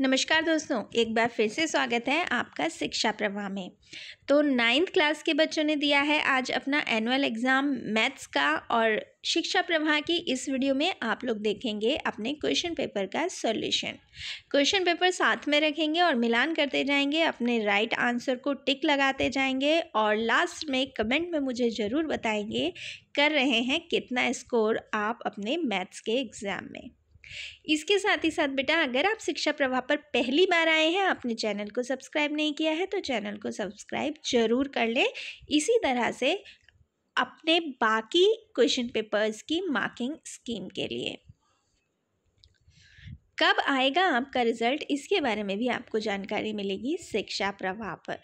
नमस्कार दोस्तों एक बार फिर से स्वागत है आपका शिक्षा प्रवाह में तो नाइन्थ क्लास के बच्चों ने दिया है आज अपना एनुअल एग्ज़ाम मैथ्स का और शिक्षा प्रवाह की इस वीडियो में आप लोग देखेंगे अपने क्वेश्चन पेपर का सॉल्यूशन क्वेश्चन पेपर साथ में रखेंगे और मिलान करते जाएंगे अपने राइट आंसर को टिक लगाते जाएंगे और लास्ट में कमेंट में मुझे ज़रूर बताएंगे कर रहे हैं कितना स्कोर आप अपने मैथ्स के एग्ज़ाम में इसके साथ ही साथ बेटा अगर आप शिक्षा प्रवाह पर पहली बार आए हैं आपने चैनल को सब्सक्राइब नहीं किया है तो चैनल को सब्सक्राइब जरूर कर लें इसी तरह से अपने बाकी क्वेश्चन पेपर्स की मार्किंग स्कीम के लिए कब आएगा आपका रिजल्ट इसके बारे में भी आपको जानकारी मिलेगी शिक्षा प्रवाह पर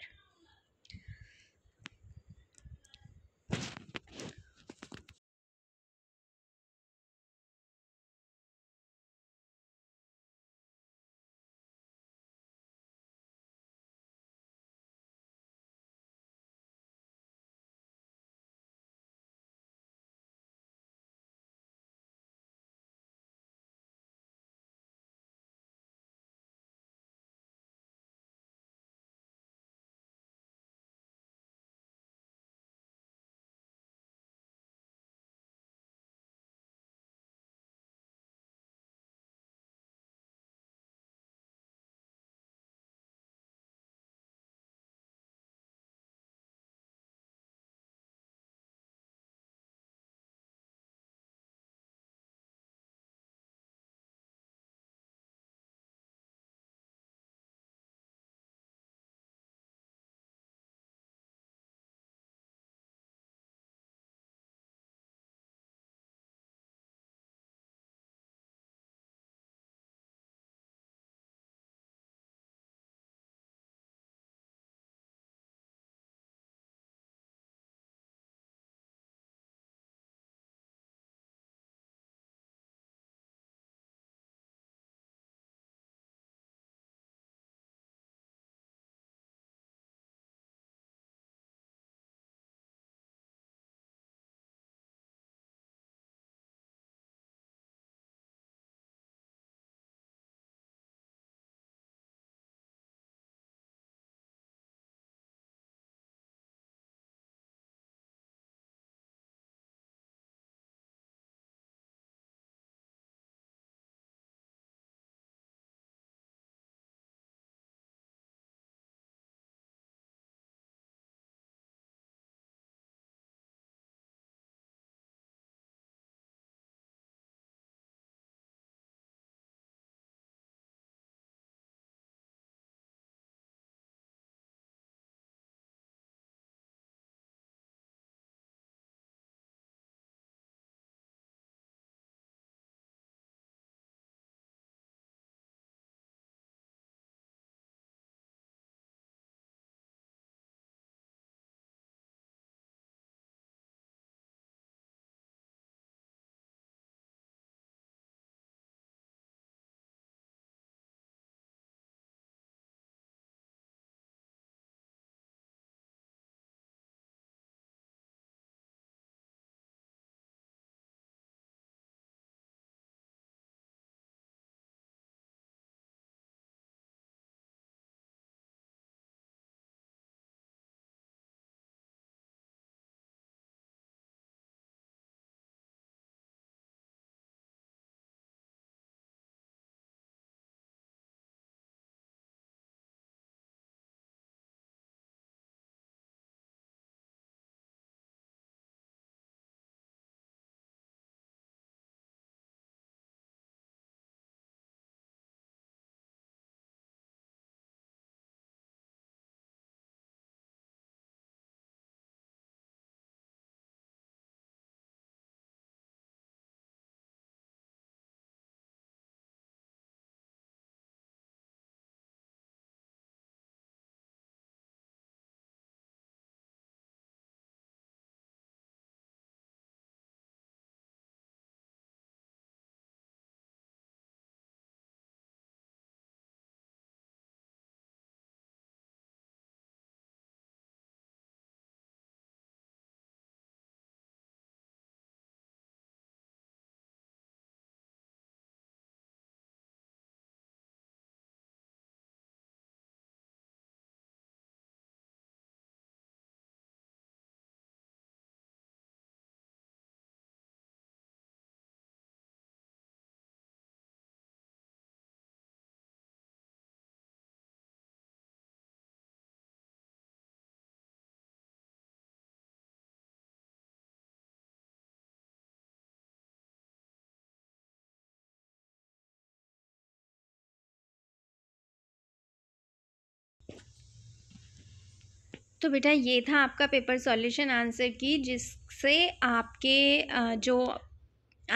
तो बेटा ये था आपका पेपर सॉल्यूशन आंसर की जिससे आपके जो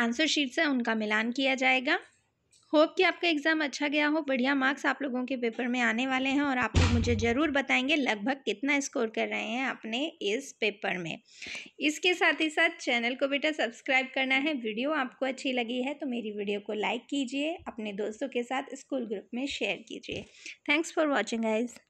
आंसर शीट्स हैं उनका मिलान किया जाएगा होप कि आपका एग्ज़ाम अच्छा गया हो बढ़िया मार्क्स आप लोगों के पेपर में आने वाले हैं और आप लोग मुझे ज़रूर बताएंगे लगभग कितना स्कोर कर रहे हैं अपने इस पेपर में इसके साथ ही साथ चैनल को बेटा सब्सक्राइब करना है वीडियो आपको अच्छी लगी है तो मेरी वीडियो को लाइक कीजिए अपने दोस्तों के साथ स्कूल ग्रुप में शेयर कीजिए थैंक्स फॉर वॉचिंग आइज़